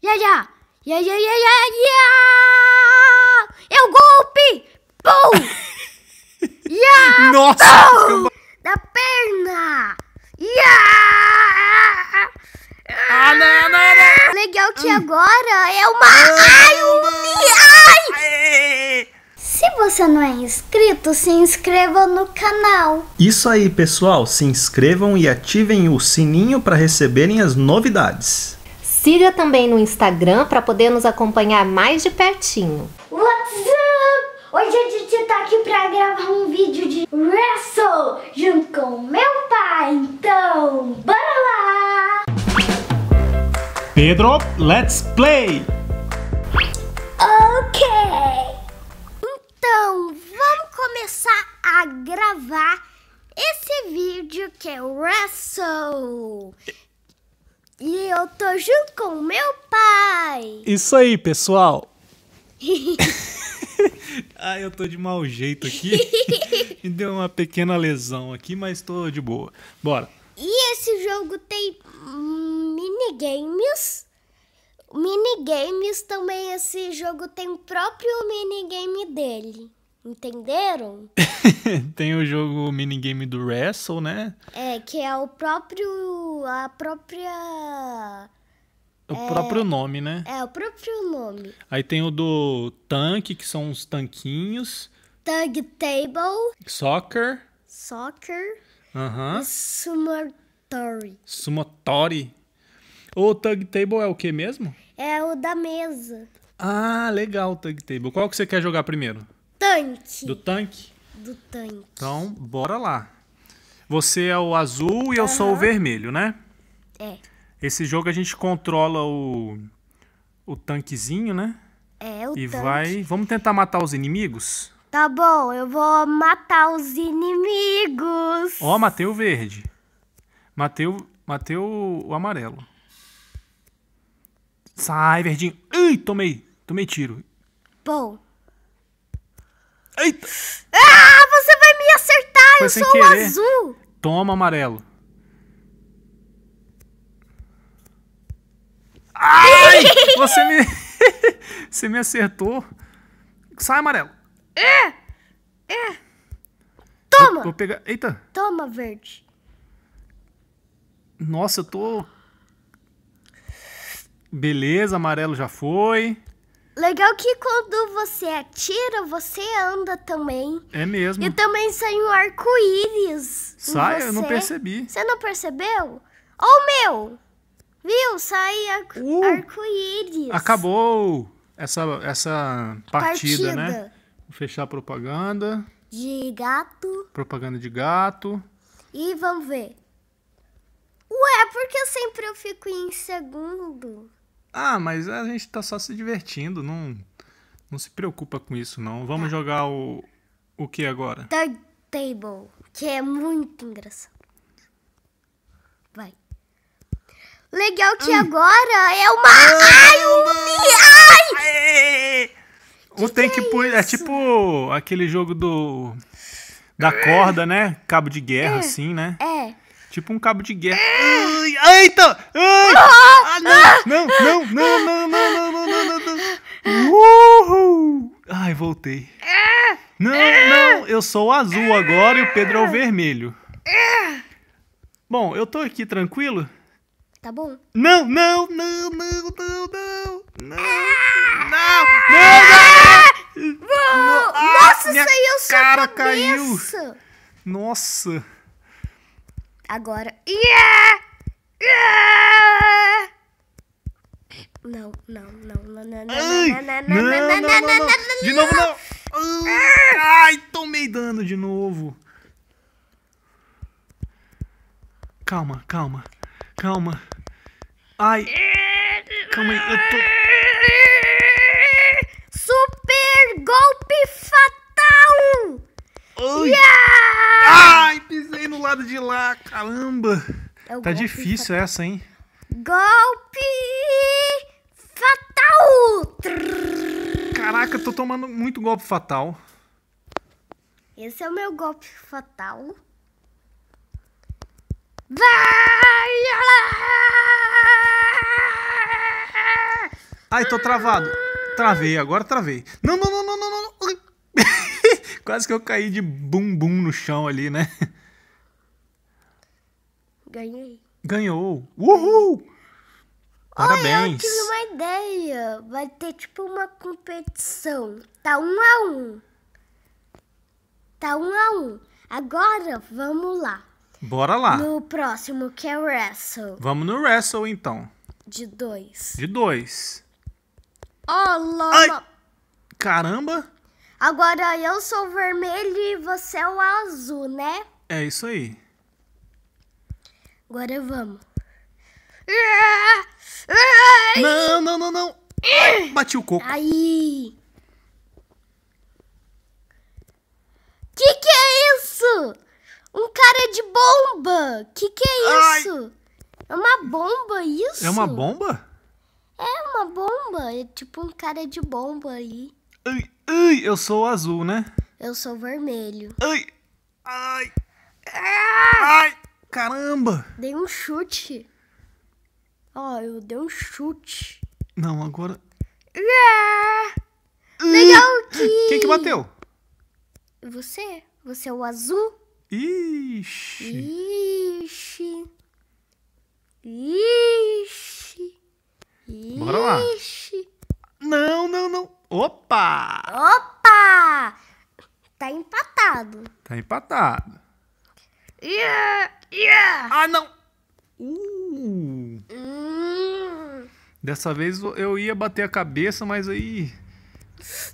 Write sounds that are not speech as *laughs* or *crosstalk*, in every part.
Ya, ya! Ya, ya, ya, ya, ya! É o golpe! Pum! *laughs* Ya! Nossa! Pum! Da perna! Ya! Ah, não, não, não. Ah, legal que ah. agora é uma... Ah. Ai, um... Ai! Se você não é inscrito, se inscreva no canal. Isso aí, pessoal. Se inscrevam e ativem o sininho para receberem as novidades. Siga também no Instagram para poder nos acompanhar mais de pertinho. What's up? Hoje a gente tá aqui para gravar um vídeo de wrestle junto com meu pai. Então, bora lá! Pedro, let's play! Ok! Então, vamos começar a gravar esse vídeo que é wrestle. E eu tô junto com o meu pai. Isso aí, pessoal. *laughs* ah, eu tô de mau jeito aqui. *laughs* Me deu uma pequena lesão aqui, mas tô de boa. Bora. E esse jogo tem minigames. Minigames também. Esse jogo tem o próprio minigame dele. Entenderam? *laughs* tem o jogo minigame do Wrestle, né? É, que é o próprio. a própria. O é, próprio nome, né? É, o próprio nome. Aí tem o do tanque, que são os tanquinhos. Tug Table. Soccer. Soccer. Aham. Uhum. Sumotori. Sumotori. O Tug Table é o que mesmo? É o da mesa. Ah, legal o Tug Table. Qual que você quer jogar primeiro? tanque. Do tanque? Do tanque. Então, bora lá. Você é o azul e eu sou o vermelho, né? É. Esse jogo a gente controla o, o tanquezinho, né? É, o e tanque. E vai. Vamos tentar matar os inimigos? Tá bom, eu vou matar os inimigos. Ó, matei o verde. Matei o, matei o, o amarelo. Sai, verdinho. Ih, tomei. Tomei tiro. Bom. Eita! Ah, você vai me acertar! Foi eu sou querer. o azul! Toma, amarelo. Ai! você me. *laughs* você me acertou. Sai, amarelo. É! É! Toma! Vou, vou pegar. Eita! Toma, verde. Nossa, eu tô. Beleza, amarelo já foi. Legal que quando você atira, você anda também. É mesmo. E também sai um arco-íris. Sai? Eu não percebi. Você não percebeu? Ô o meu! Viu? Sai arco- uh, arco-íris. Acabou essa, essa partida, né? partida, né? Vou fechar a propaganda. De gato. Propaganda de gato. E vamos ver. Ué, por que sempre eu fico em segundo? Ah, mas a gente tá só se divertindo, não, não se preocupa com isso, não. Vamos tá. jogar o, o que agora? Tug Table, que é muito engraçado. Vai. Legal que hum. agora é uma... Ah, Ai, um... Ai! O que tem que, que é, é, tipo aquele jogo do... Da corda, né? Cabo de guerra, é. assim, né? É. Tipo um cabo de guerra. Ai, ai, então! Ai! Ah, não, não, não, não, não, não, não, não, não, não. Uhul! Ai, voltei. Não, não, eu sou o azul agora e o Pedro é o vermelho. Bom, eu tô aqui tranquilo? Tá bom. Não, não, não, não, não, não. Não, não, não, não. Nossa, minha saiu sua cara cabeça. caiu. Nossa. Agora. Yeah! Yeah! Não, não, não, não, não, não, não não, não, não, não, não, não, não, De novo, não. Ai, tomei dano de novo. Calma, calma, calma. Ai. Calma aí, eu tô... Super golpe fatal! Ai. Yeah! Pisei no lado de lá, caramba. É tá difícil fatal. essa, hein? Golpe fatal! Caraca, tô tomando muito golpe fatal. Esse é o meu golpe fatal. Vai! Ai, tô travado. Travei, agora travei. Não, não, não, não, não, não. *laughs* Quase que eu caí de bumbum no chão ali, né? ganhei. Ganhou! Uhul! Parabéns! Olha, eu tive uma ideia. Vai ter tipo uma competição. Tá um a um. Tá um a um. Agora, vamos lá. Bora lá. No próximo, que é Wrestle. Vamos no Wrestle, então. De dois. De dois. Ó, oh, Caramba. Agora, eu sou o vermelho e você é o azul, né? É isso aí. Agora vamos. Não, não, não, não. bati o coco. Aí. Que que é isso? Um cara de bomba. Que que é isso? Ai. É uma bomba isso? É uma bomba? É uma bomba. É tipo um cara de bomba aí. Ai, ai, eu sou azul, né? Eu sou vermelho. Ai. Ai. Ah! Ai. ai. Caramba! Dei um chute. Ó, oh, eu dei um chute. Não, agora. Ah, legal que. Quem que bateu? Você. Você é o azul. Ixi. Ixi. Ixi. Ixi. Bora lá. Não, não, não. Opa! Opa! Tá empatado. Tá empatado. Yeah, yeah. Ah, não! Uh. Dessa vez eu ia bater a cabeça, mas aí.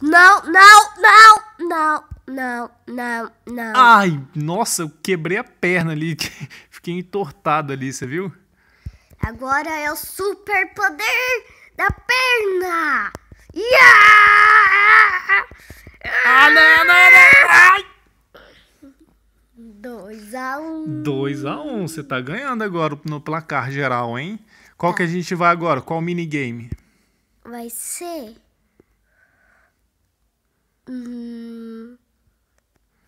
Não, não, não, não, não, não, não. Ai, nossa, eu quebrei a perna ali. *laughs* Fiquei entortado ali, você viu? Agora é o super poder da perna! Yeah! Ah, não, não, não! Ai! 2 a 1 um. 2 a 1 um. Você tá ganhando agora no placar geral, hein? Qual tá. que a gente vai agora? Qual minigame? Vai ser. Hum...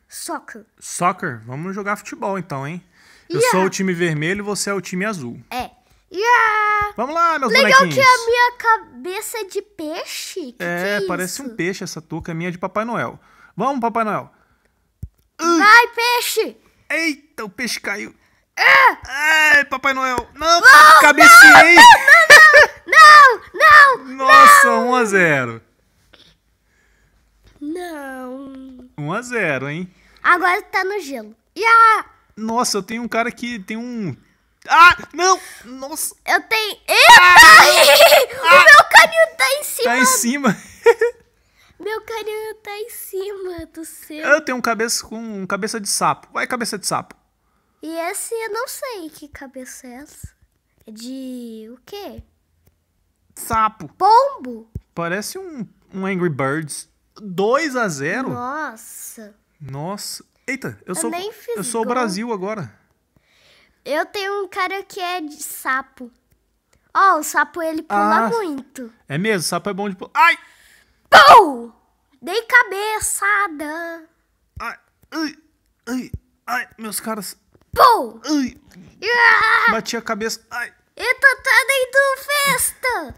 Soccer. Soccer? Vamos jogar futebol então, hein? Eu yeah. sou o time vermelho e você é o time azul. É. Yeah! Vamos lá, meus Legal bonequinhos. Legal que a minha cabeça é de peixe. Que é, que é parece um peixe essa touca minha é de Papai Noel. Vamos, Papai Noel. Ai, peixe! Eita, o peixe caiu. É! é, Papai Noel. Não, não cabecei. Não, não, não, não, Nossa, não. 1 a 0. Não. 1 a 0, hein? Agora tá no gelo. E a... Nossa, eu tenho um cara que tem um... Ah, não! Nossa! Eu tenho... Eita! Ah, *laughs* o meu canil tá em cima. Tá em cima. *laughs* carinha tá em cima do seu. Eu tenho um cabeça com um cabeça de sapo. Vai cabeça de sapo. E esse eu não sei que cabeça é essa. É de o quê? Sapo. Pombo. Parece um, um Angry Birds. 2 a 0 Nossa. Nossa. Eita, eu, eu sou nem fiz eu sou gol. o Brasil agora. Eu tenho um cara que é de sapo. Ó, oh, o sapo ele pula ah, muito. É mesmo, o sapo é bom de pular. Ai! Pum! Dei cabeçada. Ai, ai, ai, ai, meus caras. Pô! Ai. Ah. Bati a cabeça. Ai. Eita, tá dentro festa!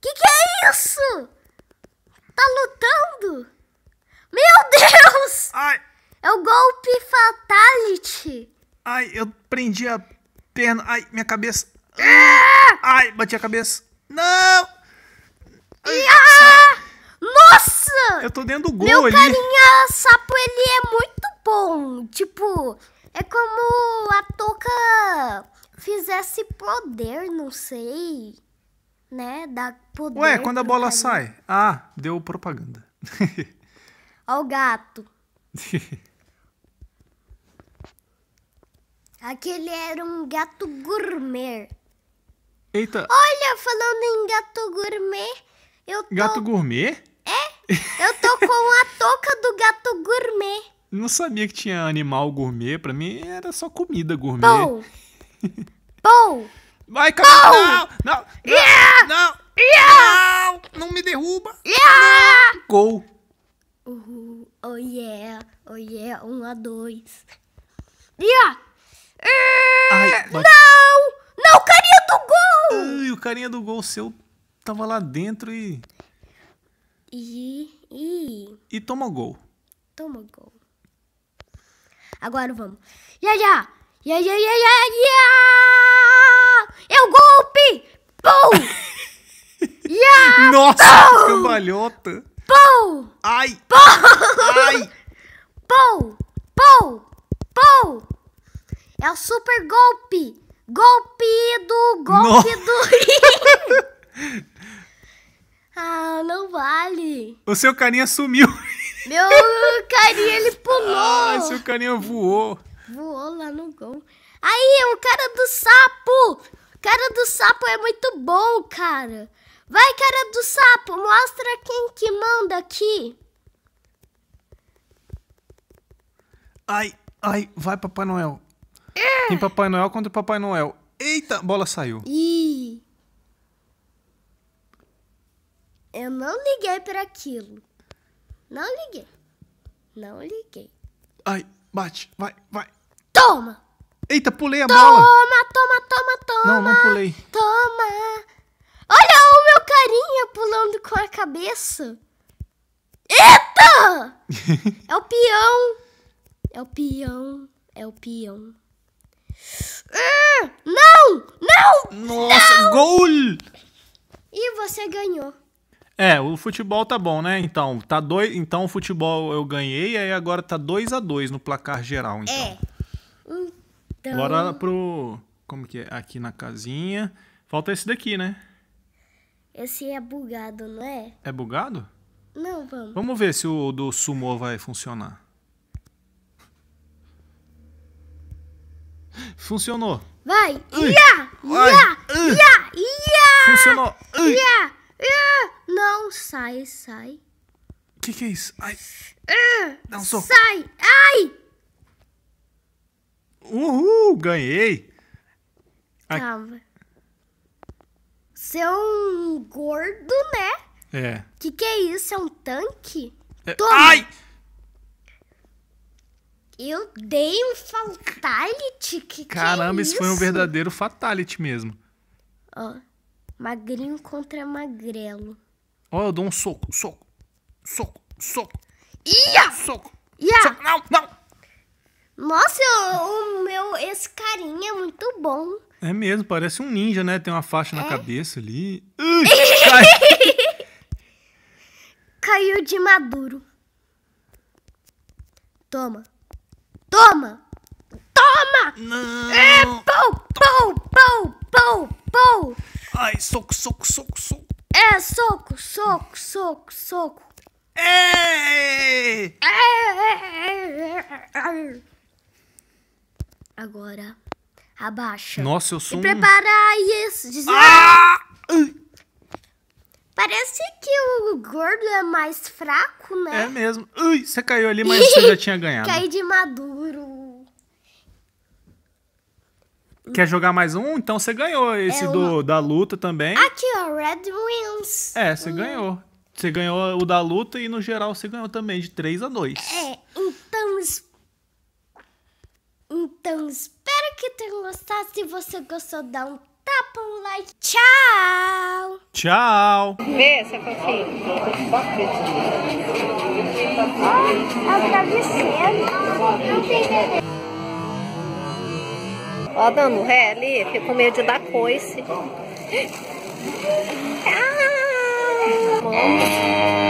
Que que é isso? Tá lutando? Meu Deus! Ai. É o golpe fatality. Ai, eu prendi a perna. Ai, minha cabeça. Ah. Ai, bati a cabeça. Não! Ai. Ah. Eu tô dentro do gol meu ali. carinha sapo, ele é muito bom. Tipo, é como a touca fizesse poder, não sei. Né? Dá poder. Ué, quando a bola carinha. sai. Ah, deu propaganda. *laughs* Ó o gato. *laughs* Aquele era um gato gourmet. Eita. Olha, falando em gato gourmet, eu tô... Gato gourmet? Eu tô com a touca do gato gourmet. Não sabia que tinha animal gourmet. Pra mim era só comida gourmet. Pou! Pou! Vai, capitão! Não! Não! Yeah! Não! Yeah! Não! Não me derruba! Yeah! Não. Gol! Uhul. Oh yeah! Oh yeah! Um a dois. Yeah! Eh, Ai, não! Não, carinha do gol! Ai, o carinha do gol seu tava lá dentro e... E. E, e toma gol. Toma gol. Agora vamos. Já, já! Já, já, já, já, já! É o golpe! Pum! *laughs* Nossa, Pou! cambalhota! Pou! Ai! Pou! Ai! *laughs* Pou! Pou! Pou! É o super golpe! Golpe do golpe Nossa. do *laughs* Ah, não vale. O seu carinha sumiu. *laughs* Meu carinha, ele pulou. Ah, seu carinha voou. Voou lá no gol. Aí, o é cara do sapo. O cara do sapo é muito bom, cara. Vai, cara do sapo, mostra quem que manda aqui. Ai, ai, vai, Papai Noel. É. Tem Papai Noel contra Papai Noel. Eita, bola saiu. Ih. Eu não liguei para aquilo. Não liguei. Não liguei. Ai, bate, vai, vai. Toma! Eita, pulei a toma, bola. Toma, toma, toma, toma. Não, não pulei. Toma. Olha o meu carinha pulando com a cabeça. Eita! *laughs* é o peão. É o peão. É o peão. Ah, não! Não! Nossa, não! gol! E você ganhou. É, o futebol tá bom, né? Então, tá dois, então o futebol eu ganhei, aí agora tá 2 a 2 no placar geral, então. É. Então... Bora pro como que é? Aqui na casinha. Falta esse daqui, né? Esse é bugado, não é? É bugado? Não, vamos. Vamos ver se o do sumô vai funcionar. Funcionou. Vai! Ia! Ia! Ia! Ia! Funcionou! Ia! Ah, não, sai, sai. O que, que é isso? Ai. Ah, Dá um soco. Sai, ai! Uhul, ganhei. Calma. Você é um gordo, né? É. Que que é isso? É um tanque? É. Ai! Eu dei um fatality? Que Caramba, que é isso? isso foi um verdadeiro fatality mesmo. Ó. Oh. Magrinho contra magrelo. Ó, oh, eu dou um soco, soco, soco, soco. Ia! Soco. Ia! Soco. Não, não! Nossa, o, o meu, esse carinha é muito bom. É mesmo, parece um ninja, né? Tem uma faixa é? na cabeça ali. Ui, *laughs* cai. Caiu de maduro. Toma. Toma! Toma! Não! É, pou, pou, pou, pou, pou ai soco, soco, soco, soco. É, soco, soco, soco, soco. É. Agora, abaixa. Nossa, eu sou e um... prepara isso. Ah! Parece que o gordo é mais fraco, né? É mesmo. Ui, você caiu ali, mas *laughs* você já tinha ganhado. Caí de maduro. Quer jogar mais um? Então você ganhou esse é uma... do, da luta também. Aqui, ó, Red Wings. É, você hum. ganhou. Você ganhou o da luta e no geral você ganhou também, de 3 a 2. É, então. Então espero que tenham gostado. Se você gostou, dá um tapa, um like. Tchau! Tchau! Vê essa fofinha. É assim. Ah, ela tá descendo. Não tem bebê. Ó, dando ré ali, fica com medo de dar coice. Ah! Vamos.